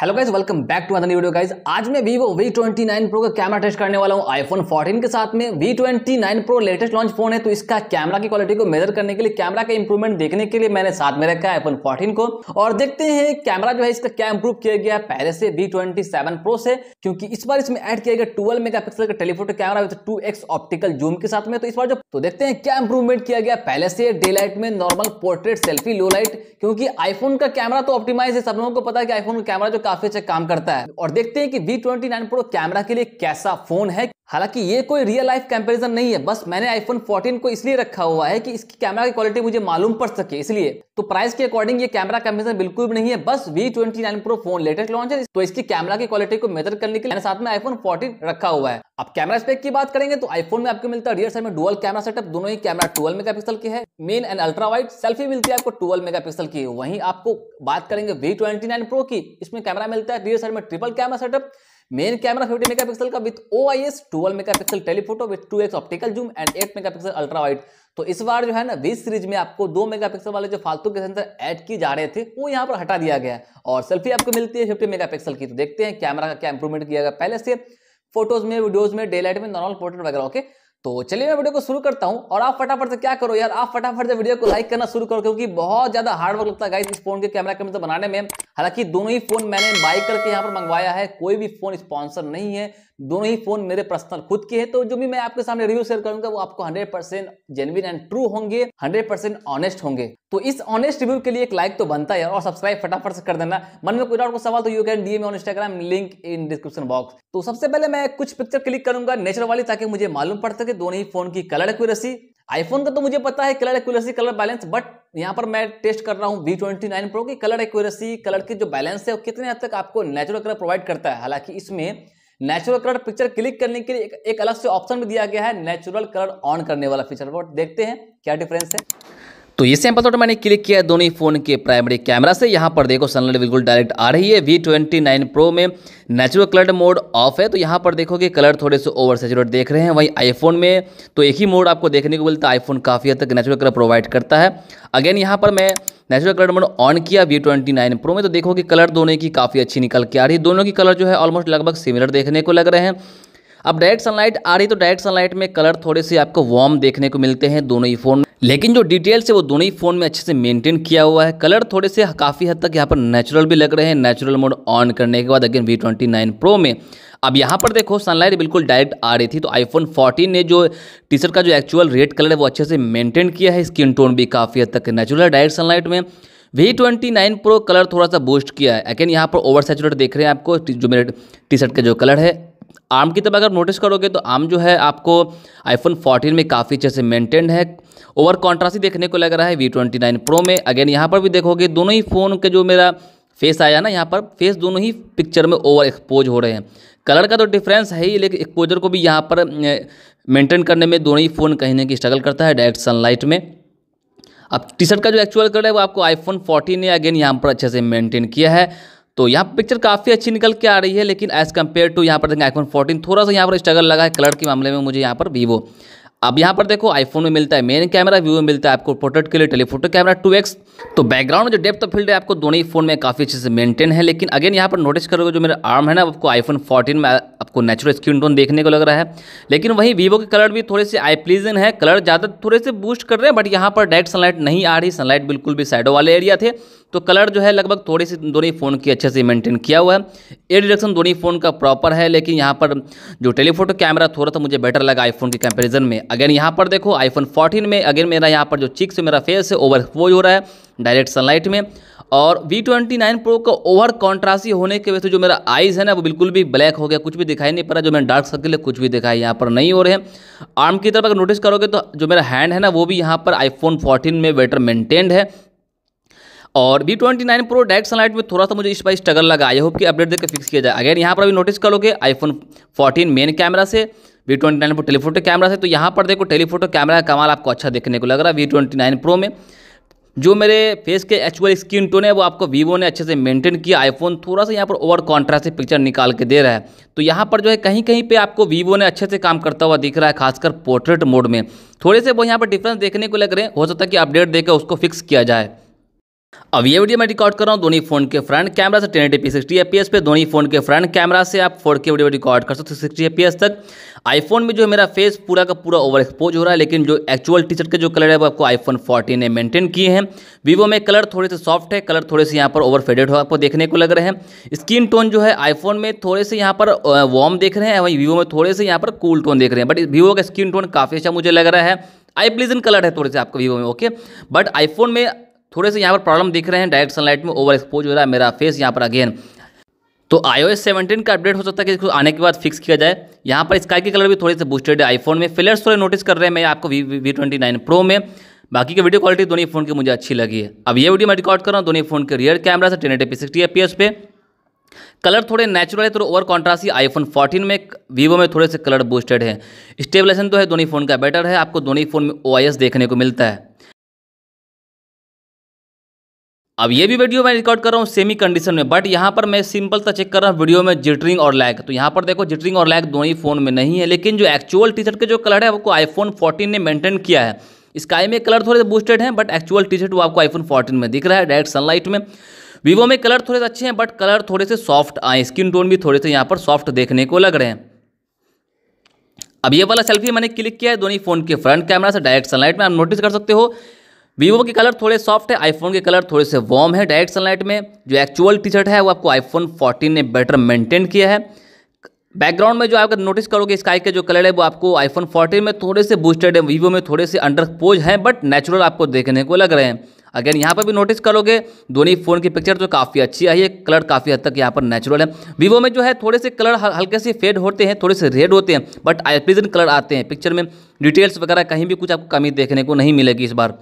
hello guys welcome back to other video guys आज मैं Vivo V twenty nine pro का camera test करने वाला हूँ आईफोन 14 के साथ में V twenty nine pro latest launch phone है तो इसका कैमरा की क्वालिटी को मेजर करने के लिए कैमरा का इंप्रूवमेंट देखने के लिए मैंने साथ में रखा है आईफोन 14 को और देखते हैं कैमरा जो है इसका क्या इंप्रूव किया गया है पहले से वी ट्वेंटी सेवन प्रो से क्योंकि इस बार इसमें एड किया गया ट्वेल्व मेगा पिक्सल का telephoto camera with two X optical zoom के साथ में तो इस बार जो तो देखते हैं क्या इंप्रूवमेंट किया गया पहले से डे लाइट में normal portrait selfie low light क्योंकि आईफोन का कैमरा तो ऑप्टिमाइज है सब लोगों को पता है कि आईफोन का कैमरा जो काफी अच्छा काम करता है और देखते हैं कि V twenty nine pro camera के लिए कैसा फोन है हालांकि ये कोई रियल लाइफ कंपैरिजन नहीं है बस मैंने आईफोन 14 को इसलिए रखा हुआ है कि इसकी कैमरा की क्वालिटी मुझे मालूम पड़ सके इसलिए तो प्राइस के अकॉर्डिंग ये कैमरा कंपैरिजन बिल्कुल भी नहीं है बस V twenty nine pro phone latest launch है तो इसकी कैमरा की क्वालिटी को मेजर करने के लिए साथ में आईफोन फोर्टीन रखा हुआ है अब कैमरा स्पेक की बात करेंगे तो आईफोन में आपको मिलता है रियर साइड में डुअल कैमरा सेटअप दोनों ही कैमरा ट्वेल्व मेगा की है main and ultra wide selfie मिलती है आपको ट्वेल्व मेगा की वहीं आपको बात करेंगे वी ट्वेंटी नाइन प्रो की इसमें कैमरा मिलता है रियर साइड में triple camera setup main camera 50 megapixel का with O I S twelve megapixel telephoto with two X optical zoom and 8 megapixel ultra wide तो इस बार जो है ना वी सीरीज में आपको दो मेगापिक्सल वाले जो फालतू के सेंसर ऐड किए जा रहे थे वो यहाँ पर हटा दिया गया और सेल्फी आपको मिलती है फिफ्टी मेगापिक्सल की तो देखते हैं कैमरा का क्या इंप्रूवमेंट किया गया पहले से फोटोज में वीडियोज में डे लाइट में नॉर्मल पोर्ट्रेट वगैरह ओके तो चलिए मैं वीडियो को शुरू करता हूँ और आप फटाफट से क्या करो यार आप फटाफट से वीडियो को लाइक करना शुरू करो क्योंकि बहुत ज्यादा हार्ड वर्क लगता है इस फोन के कैमरा कैमरे तो बनाने में हालांकि दोनों ही फोन मैंने बाई करके यहाँ पर मंगवाया है कोई भी फोन स्पॉन्सर नहीं है दोनों ही फोन मेरे पर्सनल खुद के हैं तो जो भी मैं आपके सामने रिव्यू शेयर करूंगा वो आपको hundred percent genuine and true होंगे हंड्रेड परसेंट ऑनेस्ट होंगे तो इस ऑनेस्ट रिव्यू के लिए एक लाइक तो बनता है और सब्सक्राइब फटाफट से कर देना मन में कोई और को सवाल तो you can DM on Instagram link in description box तो सबसे पहले मैं कुछ पिक्चर क्लिक करूंगा नेचर वाली ताकि मुझे मालूम पड़ सके दोनों ही फोन की कलर एक्यूरेसी आईफोन का तो मुझे पता है colour accuracy colour balance but यहाँ पर मैं टेस्ट कर रहा हूँ वी ट्वेंटी नाइन प्रो की कलर एक्यूरेसी कलर की जो बैलेंस है वो कितने हद तक आपको नेचुरल कलर प्रोवाइड करता है हालांकि इसमें नेचुरल कलर पिक्चर क्लिक करने के लिए एक, एक अलग से ऑप्शन भी दिया गया है नेचुरल कलर ऑन करने वाला फीचर बट देखते हैं क्या डिफरेंस है तो ये सैंपल तो मैंने क्लिक किया है दोनों ही फ़ोन के प्राइमरी कैमरा से यहाँ पर देखो सनलाइट बिल्कुल डायरेक्ट आ रही है वी ट्वेंटी नाइन प्रो में नेचुरल कलर मोड ऑफ है तो यहाँ पर देखो कि कलर थोड़े से ओवर सेचुरेट देख रहे हैं वहीं आईफोन में तो एक ही मोड आपको देखने को मिलता है आईफोन काफ़ी हद तक नेचुरल कलर प्रोवाइड करता है अगेन यहाँ पर मैं नेचुरल कलर मोड ऑन किया वी ट्वेंटी नाइन प्रो में तो देखो कि कलर दोनों की काफ़ी अच्छी निकल के आ रही है दोनों की कलर जो है ऑलमोस्ट लगभग सिमिलर देखने को लग रहे हैं अब डायरेक्ट सनलाइट आ रही तो डायरेक्ट सनलाइट में कलर थोड़े से आपको वार्म देखने को मिलते हैं दोनों ही फ़ोन में लेकिन जो डिटेल्स है वो दोनों ही फ़ोन में अच्छे से मेंटेन किया हुआ है कलर थोड़े से काफ़ी हद तक यहाँ पर नेचुरल भी लग रहे हैं नेचुरल मोड ऑन करने के बाद again V twenty nine pro में अब यहाँ पर देखो सनलाइट बिल्कुल डायरेक्ट आ रही थी तो आईफोन 14 ने जो टी शर्ट का जो एक्चुअल रेड कलर है वो अच्छे से मेंटेन किया है स्किन टोन भी काफ़ी हद तक नेचुरल डायरेक्ट सनलाइट में V twenty nine pro colour थोड़ा सा बूस्ट किया है अगेन यहाँ पर ओवर सेचुरेट देख रहे हैं आपको जो मेरे टी शर्ट का जो कलर है आर्म की तरफ अगर नोटिस करोगे तो आर्म जो है आपको आईफोन 14 में काफ़ी अच्छे से मेंटेन्ड है ओवर कॉन्ट्रास्ट ही देखने को लग रहा है वी ट्वेंटी नाइन प्रो में अगेन यहाँ पर भी देखोगे दोनों ही फ़ोन के जो मेरा फेस आया ना यहाँ पर फेस दोनों ही पिक्चर में ओवर एक्सपोज हो रहे हैं कलर का तो डिफरेंस है ही लेकिन एक्सपोजर को भी यहाँ पर मेंटेन करने में दोनों ही फ़ोन कहीं ना कहीं स्ट्रगल करता है डायरेक्ट सनलाइट में अब टी शर्ट का जो एक्चुअल कलर है वो आपको आईफोन फोर्टीन ने अगेन यहाँ पर अच्छे से मेंटेन किया है तो यहाँ पिक्चर काफ़ी अच्छी निकल के आ रही है लेकिन एज़ कम्पेयर टू यहाँ पर देखें आईफोन फोर्टीन थोड़ा सा यहाँ पर स्ट्रगल लगा है कलर के मामले में मुझे यहाँ पर वीवो अब यहाँ पर देखो आईफोन में मिलता है मेन कैमरा व्यू में मिलता है आपको पोर्ट्रेट के लिए टेलीफोटो कैमरा 2x तो बैकग्राउंड जो डेप्थ ऑफ फील्ड है आपको दोनों ही फोन में काफ़ी अच्छे से मेंटेन है लेकिन अगेन यहाँ पर नोटिस करोगे जो मेरा आर्म है ना आपको आईफोन 14 में आपको नेचुरल स्क्रीन टोन देखने को लग रहा है लेकिन वहीं वीवो के कलर भी थोड़े से आई प्लीजन है कलर ज़्यादा थोड़े से बूस्ट कर रहे हैं बट यहाँ पर डायरेक्ट सनलाइट नहीं आ रही सनलाइट बिल्कुल भी साइडो वाले एरिया थे तो कलर जो है लगभग थोड़ी सी दोनों ही फ़ोन की अच्छे से मेंटेन किया हुआ है एयर डिडक्शन दोनों ही फ़ोन का प्रॉपर है लेकिन यहाँ पर जो टेलीफोटो कैमरा थोड़ा सा मुझे बेटर लगा आईफोन के कंपेरिजन में अगेन यहाँ पर देखो आईफोन फोर्टीन में अगेन मेरा यहाँ पर जो चिक्स मेरा फेस है ओवर हो रहा है डायरेक्ट सनलाइट में और वी ट्वेंटी नाइन प्रो का ओवर कॉन्ट्रासी होने की वजह से जो मेरा आईज है ना वो बिल्कुल भी ब्लैक हो गया कुछ भी दिखाई नहीं पड़ा जो मैंने डार्क सर्किल है कुछ भी दिखाई यहाँ पर नहीं हो रहे हैं आर्म की तरफ अगर नोटिस करोगे तो जो मेरा हैंड है ना वो भी यहाँ पर आईफोन 14 में बेटर मेंटेन्ड है और V twenty nine pro direct sunlight में थोड़ा सा मुझे इस बार स्ट्रगल लगा आई होप कि अपडेट देकर फिक्स किया जाए अगेन यहाँ पर अभी नोटिस करोगे आईफोन फोर्टीन मेन कैमरा से V twenty nine pro telephoto camera से तो यहाँ पर देखो टेलीफोटो कैमरा का कमाल आपको अच्छा देखने को लग रहा है वी ट्वेंटी नाइन प्रो में जो मेरे फेस के एक्चुअल स्किन टोन है वो आपको वीवो ने अच्छे से मेंटेन किया आईफोन थोड़ा सा यहाँ पर ओवर कॉन्ट्रास्ट से पिक्चर निकाल के दे रहा है तो यहाँ पर जो है कहीं कहीं पे आपको वीवो ने अच्छे से काम करता हुआ दिख रहा है खासकर पोर्ट्रेट मोड में थोड़े से वो यहाँ पर डिफरेंस देखने को लग रहे हैं हो सकता है कि अपडेट देकर उसको फिक्स किया जाए अब ये वीडियो मैं रिकॉर्ड कर रहा हूँ दोनों फोन के फ्रंट कैमरा से टेन एटी सिक्सटी एफ पे दोनों फोन के फ्रंट कैमरा से आप फोर के वीडियो रिकॉर्ड कर सकते हो सिक्सटी एफ तक आईफोन में जो है मेरा फेस पूरा का पूरा ओवर एक्सपोज हो रहा है लेकिन जो एक्चुअल टी शर्ट के जो कलर है वो आपको आईफोन फोर्टीन ने मेंटेन किए हैं वीवो में कलर थोड़े से सॉफ्ट है कलर थोड़े से यहाँ पर ओवर फेडेड हो आपको देखने को लग रहे हैं स्किन टोन जो है आईफोन में थोड़े से यहाँ पर वार्म देख रहे हैं वहीं वीवो में थोड़े से यहाँ पर कूल टोन देख रहे हैं बट वीवो का स्किन टोन काफ़ी अच्छा मुझे लग रहा है आई प्लीजन कलर है थोड़े से आपको वीवो में ओके बट आईफोन में थोड़े से यहाँ पर प्रॉब्लम दिख रहे हैं डायरेक्ट सनलाइट में ओवर एक्सपोज हो रहा है मेरा फेस यहाँ पर अगेन तो आईओ एस का अपडेट हो सकता है कि इसको आने के बाद फिक्स किया जाए यहाँ पर स्काई के कलर भी थोड़े से बूस्टेड है आईफोन में फिलर्स थोड़े नोटिस कर रहे हैं मैं आपको V V twenty nine pro में बाकी के वीडियो क्वालिटी दोनों फ़ोन की मुझे अच्छी लगी है अब ये वीडियो मैं रिकॉर्ड कर रहा हूँ दोनों फ़ोन के रियर कैमरा से ten eighty P sixty FPS पे कलर थोड़े नेचुरल है तो ओवर कॉन्ट्रास्ट ही आईफोन 14 में वीवो में थोड़े से कलर बूस्टेड है स्टेबलाइजेशन तो है दोनों फ़ोन का बेटर है आपको दोनों फ़ोन में ओ देखने को मिलता है अब ये भी वीडियो मैं रिकॉर्ड कर रहा हूँ सेमी कंडीशन में बट यहाँ पर मैं सिंपल सा चेक कर रहा हूँ वीडियो में जिटरिंग और लैग तो यहाँ पर देखो जिटरिंग और लैग दोनों ही फ़ोन में नहीं है लेकिन जो एक्चुअल टी शर्ट के जो कलर है आपको आईफोन 14 ने मेंटेन किया है स्काई में कलर थोड़े से बूस्टेड हैं बट एक्चुअल टी शर्ट वो आपको आईफोन फोर्टीन में दिख रहा है डायरेक्ट सनलाइट में वीवो में कलर थोड़े से अच्छे हैं बट कलर थोड़े से सॉफ्ट आए स्किन टोन भी थोड़े से यहाँ पर सॉफ्ट देखने को लग रहे हैं अब ये वाला सेल्फी मैंने क्लिक किया है दोनों फ़ोन के फ्रंट कैमरा से डायरेक्ट सनलाइट में आप नोटिस कर सकते हो वीवो के कलर थोड़े सॉफ्ट है आईफोन के कलर थोड़े से वार्म है डायरेक्ट सनलाइट में जो एक्चुअल टी शर्ट है वो आपको आईफोन 14 ने बेटर मेंटेन किया है बैकग्राउंड में जो आप नोटिस करोगे स्काई के जो कलर है वो आपको आईफोन 14 में थोड़े से बूस्टेड है वीवो में थोड़े से अंडर पोज हैं बट नेचुरल आपको देखने को लग रहे हैं अगेन यहाँ पर भी नोटिस करोगे दोनों फ़ोन की पिक्चर तो काफ़ी अच्छी आई है कलर काफ़ी हद तक यहाँ पर नेचुरल है वीवो में जो है थोड़े से कलर हल्के से फेड होते हैं थोड़े से रेड होते हैं बट आई कलर आते हैं पिक्चर में डिटेल्स वगैरह कहीं भी कुछ आपको कमी देखने को नहीं मिलेगी इस बार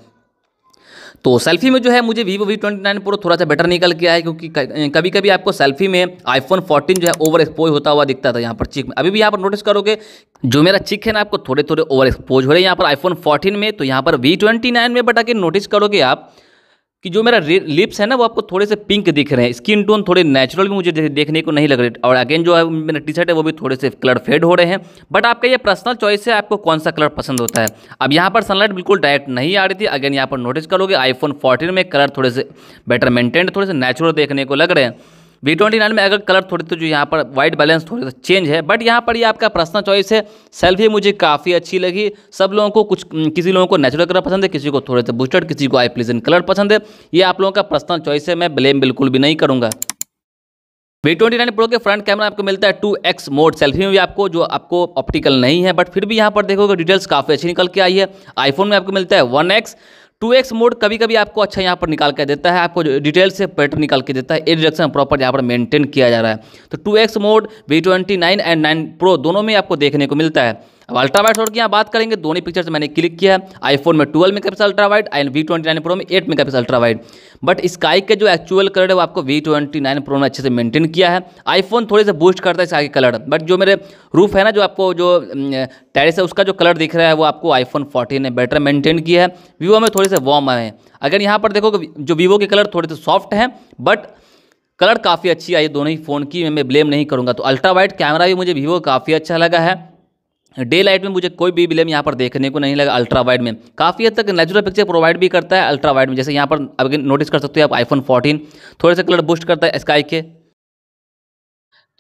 तो सेल्फी में जो है मुझे Vivo V twenty nine pro थोड़ा सा बेटर निकल के आया क्योंकि कभी कभी आपको सेल्फी में आईफोन फोर्टीन जो है ओवर एक्सपोज होता हुआ दिखता था यहाँ पर चिक में अभी भी यहाँ पर नोटिस करोगे जो मेरा चिक है ना आपको थोड़े थोड़े ओवर एक्सपोज हो रहे हैं यहाँ पर आईफोन फोर्टीन में तो यहाँ पर वी ट्वेंटी नाइन में बट आके नोटिस करोगे आप कि जो मेरा लिप्स है ना वो आपको थोड़े से पिंक दिख रहे हैं स्किन टोन थोड़े नेचुरल भी मुझे देखने को नहीं लग रहे और अगेन जो है मेरा टी शर्ट है वो भी थोड़े से कलर फेड हो रहे हैं बट आपका ये पर्सनल चॉइस है आपको कौन सा कलर पसंद होता है अब यहाँ पर सनलाइट बिल्कुल डायरेक्ट नहीं आ रही थी अगेन यहाँ पर नोटिस करोगे आईफोन फोर्टीन में कलर थोड़े से बेटर मेंटेन थोड़े से नेचुरल देखने को लग रहे हैं वी ट्वेंटी नाइन में अगर कलर थोड़े तो जो यहाँ पर वाइट बैलेंस थोड़े तो चेंज है बट यहाँ पर ये यह आपका पर्सनल चॉइस है सेल्फी मुझे काफ़ी अच्छी लगी सब लोगों को कुछ किसी लोगों को नेचुरल कलर पसंद है किसी को थोड़े से तो बूस्टर्ड किसी को आई प्लेजेंट कलर पसंद है ये आप लोगों का पर्सनल चॉइस है मैं ब्लेम बिल्कुल भी नहीं करूँगा वी ट्वेंटी नाइन प्रो के फ्रंट कैमरा आपको मिलता है टू एक्स मोड सेल्फी में भी आपको जो आपको ऑप्टिकल नहीं है बट फिर भी यहाँ पर देखोगे डिटेल्स काफ़ी अच्छी निकल के आई है आईफोन में आपको मिलता है one X two X mode कभी कभी आपको अच्छा यहाँ पर निकाल के देता है आपको डिटेल से पैटर्न निकाल के देता है ए डिडक्शन प्रॉपर यहाँ पर मेंटेन किया जा रहा है तो two X mode V twenty nine and nine pro दोनों में आपको देखने को मिलता है अब अल्ट्रा वाइड की यहाँ बात करेंगे दोनों ही पिक्चर्स मैंने क्लिक किया है आईफोन में 12 mega pixel ultra wide and V twenty nine pro में eight mega pixel ultra but sky के जो एक्चुअल कलर है वो आपको वी ट्वेंटी नाइन प्रो ने अच्छे से मेंटेन किया है आईफोन थोड़े से बूस्ट करता है इसका कलर बट जो मेरे रूफ है ना जो आपको जो टेरिस है उसका जो कलर दिख रहा है वो आपको आईफोन फोर्टीन ने बेटर मेंटेन किया है वीवो में थोड़े से वार्म आए अगर यहाँ पर देखो जो वीवो के कलर थोड़े से सॉफ्ट हैं बट कलर काफ़ी अच्छी आई दोनों ही फ़ोन की मैं ब्लेम नहीं करूँगा तो अल्ट्रा वाइट कैमरा भी मुझे वीवो काफ़ी अच्छा लगा है डे लाइट में मुझे कोई भी ब्लेम यहाँ पर देखने को नहीं लगा अल्ट्रा वाइड में काफ़ी हद तक नेचुरल पिक्चर प्रोवाइड भी करता है अल्ट्रा वाइड में जैसे यहाँ पर अब नोटिस कर सकते हो आप आईफोन 14 थोड़े से कलर बूस्ट करता है स्काई के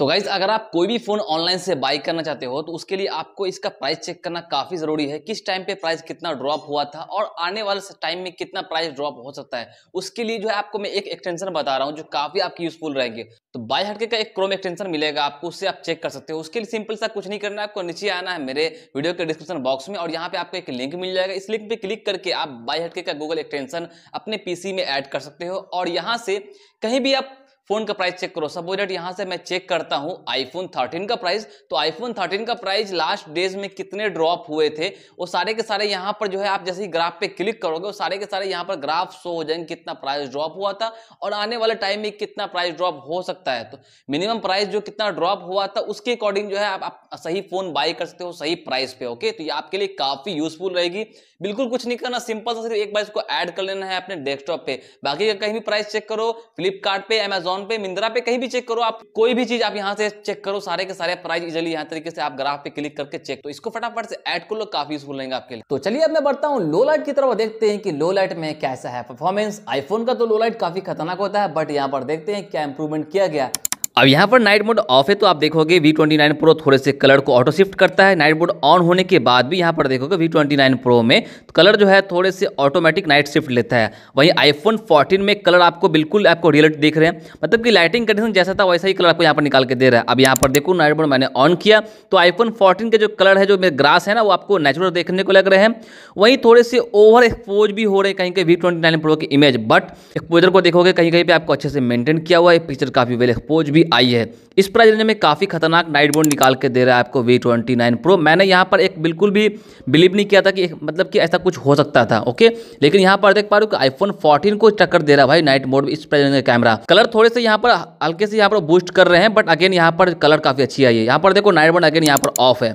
तो गाइज अगर आप कोई भी फ़ोन ऑनलाइन से बाई करना चाहते हो तो उसके लिए आपको इसका प्राइस चेक करना काफ़ी ज़रूरी है किस टाइम पे प्राइस कितना ड्रॉप हुआ था और आने वाले टाइम में कितना प्राइस ड्रॉप हो सकता है उसके लिए जो है आपको मैं एक एक्सटेंशन बता रहा हूँ जो काफ़ी आपकी यूजफुल रहेंगे तो बाई हटके का एक क्रोम एक्सटेंशन मिलेगा आपको उससे आप चेक कर सकते हो उसके लिए सिंपल सा कुछ नहीं करना है आपको नीचे आना है मेरे वीडियो के डिस्क्रिप्शन बॉक्स में और यहाँ पे आपको एक लिंक मिल जाएगा इस लिंक पे क्लिक करके आप बाई हटके का गूगल एक्सटेंशन अपने पीसी में ऐड कर सकते हो और यहाँ से कहीं भी आप फोन का प्राइस चेक करो सपोज डेट यहां से मैं चेक करता हूं आईफोन 13 का प्राइस तो आईफोन 13 का प्राइस लास्ट डेज में कितने ड्रॉप हुए थे वो सारे के सारे यहां पर जो है आप जैसे ही ग्राफ पे क्लिक करोगे वो सारे के सारे यहां पर ग्राफ शो हो जाएंगे कितना प्राइस ड्रॉप हुआ था और आने वाले टाइम में कितना प्राइस ड्रॉप हो सकता है तो मिनिमम प्राइस जो कितना ड्रॉप हुआ था उसके अकॉर्डिंग जो है आप, आप सही फोन बाई कर सकते हो सही प्राइस पे ओके तो ये आपके लिए काफी यूजफुल रहेगी बिल्कुल कुछ नहीं करना सिंपल सा सिर्फ एक बार इसको ऐड कर लेना है अपने डेस्कटॉप पे बाकी कहीं भी प्राइस चेक करो फ्लिपकार्ट पे अमेजोन अमेजोन पे मिंद्रा पे कहीं भी चेक करो आप कोई भी चीज आप यहाँ से चेक करो सारे के सारे प्राइस इजिली यहाँ तरीके से आप ग्राफ पे क्लिक करके चेक तो इसको फटाफट से एड को लो काफी यूजफुल रहेंगे आपके लिए तो चलिए अब मैं बढ़ता हूँ लो लाइट की तरफ देखते हैं कि लो लाइट में कैसा है परफॉर्मेंस आईफोन का तो लो लाइट काफी खतरनाक होता है बट यहाँ पर देखते हैं क्या इंप्रूवमेंट किया गया अब यहाँ पर नाइट मोड ऑफ है तो आप देखोगे वी ट्वेंटी नाइन प्रो थोड़े से कलर को ऑटो शिफ्ट करता है नाइट मोड ऑन होने के बाद भी यहाँ पर देखोगे वी ट्वेंटी नाइन प्रो में तो कलर जो है थोड़े से ऑटोमेटिक नाइट शिफ्ट लेता है वहीं आईफोन फोर्टीन में कलर आपको बिल्कुल आपको रियलिट देख रहे हैं मतलब कि लाइटिंग कंडीशन जैसा था वैसा ही कलर आपको यहाँ पर निकाल के दे रहा है अब यहाँ पर देखो नाइट मोड मैंने ऑन किया तो आईफोन फोर्टीन के जो कलर है जो मेरे ग्रास है ना वो आपको नेचुरल देखने को लग रहे हैं वहीं थोड़े से ओवर एक्सपोज भी हो रहे कहीं कहीं वी ट्वेंटी नाइन प्रो की इमेज बट एक्सपोजर को देखोगे कहीं कहीं पर आपको अच्छे से मेंटेन किया हुआ है पिक्चर काफ़ी वेल एक्सपोज भी भी आई है इस प्राइस रेंज में काफ़ी खतरनाक नाइट बोर्ड निकाल के दे रहा है आपको वी ट्वेंटी नाइन प्रो मैंने यहाँ पर एक बिल्कुल भी बिलीव नहीं किया था कि मतलब कि ऐसा कुछ हो सकता था ओके लेकिन यहाँ पर देख पा रहे हो कि आईफोन फोर्टीन को टक्कर दे रहा है भाई नाइट मोड इस प्राइस रेंज का कैमरा कलर थोड़े से यहाँ पर हल्के से यहाँ पर बूस्ट कर रहे हैं बट अगेन यहाँ पर कलर काफ़ी अच्छी आई है यहाँ पर देखो नाइट बोर्ड अगेन यहाँ पर ऑफ है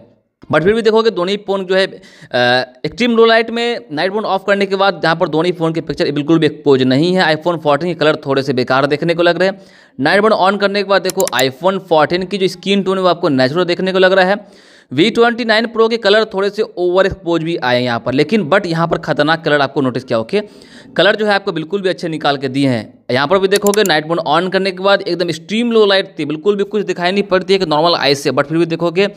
बट फिर भी देखोगे दोनों ही फ़ोन जो है एक्सट्रीम लो लाइट में नाइट मोड ऑफ करने के बाद जहाँ पर दोनों फ़ोन के पिक्चर बिल्कुल भी एक्सपोज नहीं है आईफोन 14 के कलर थोड़े से बेकार देखने को लग रहे हैं नाइट मोड ऑन करने के बाद देखो आईफोन 14 की जो स्क्रीन टोन है वो आपको नेचुरल देखने को लग रहा है वी ट्वेंटी नाइन प्रो के कलर थोड़े से ओवर एक्सपोज भी आए हैं यहाँ पर लेकिन बट यहाँ पर खतरनाक कलर आपको नोटिस किया ओके कलर जो है आपको बिल्कुल भी अच्छे निकाल के दिए हैं यहाँ पर भी देखोगे नाइट मोड ऑन करने के बाद एकदम स्ट्रीम लो लाइट थी बिल्कुल भी कुछ दिखाई नहीं पड़ती है नॉर्मल आई से बट फिर भी देखोगे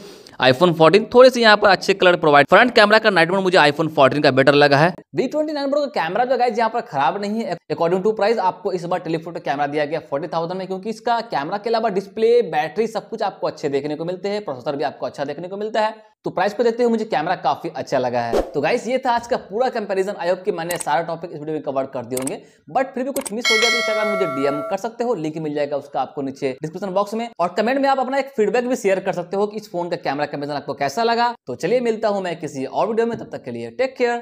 आईफोन 14 थोड़े से यहाँ पर अच्छे कलर प्रोवाइड फ्रंट कैमरा का नाइट मोड मुझे iPhone 14 का बेटर लगा है डी ट्वेंटी नाइन का कैमरा जो है यहाँ पर खराब नहीं है अकॉर्डिंग टू प्राइस आपको इस बार टेलीफोटो कैमरा दिया गया फोर्टी थाउजेंड में क्योंकि इसका कैमरा के अलावा डिस्प्ले बैटरी सब कुछ आपको अच्छे देखने को मिलते हैं प्रोसेसर भी आपको अच्छा देखने को मिलता है तो प्राइस को देखते हुए मुझे कैमरा काफी अच्छा लगा है तो गाइस ये था आज का पूरा कंपैरिजन आई होप कि मैंने सारा टॉपिक इस वीडियो में कवर कर दिए होंगे बट फिर भी कुछ मिस हो गया तो इंस्टाग्राम मुझे डीएम कर सकते हो लिंक मिल जाएगा उसका आपको नीचे डिस्क्रिप्शन बॉक्स में और कमेंट में आप अपना एक फीडबैक भी शेयर कर सकते हो कि इस फोन का कैमरा कंपेरिजन आपको कैसा लगा तो चलिए मिलता हूँ मैं किसी और वीडियो में तब तक के लिए टेक केयर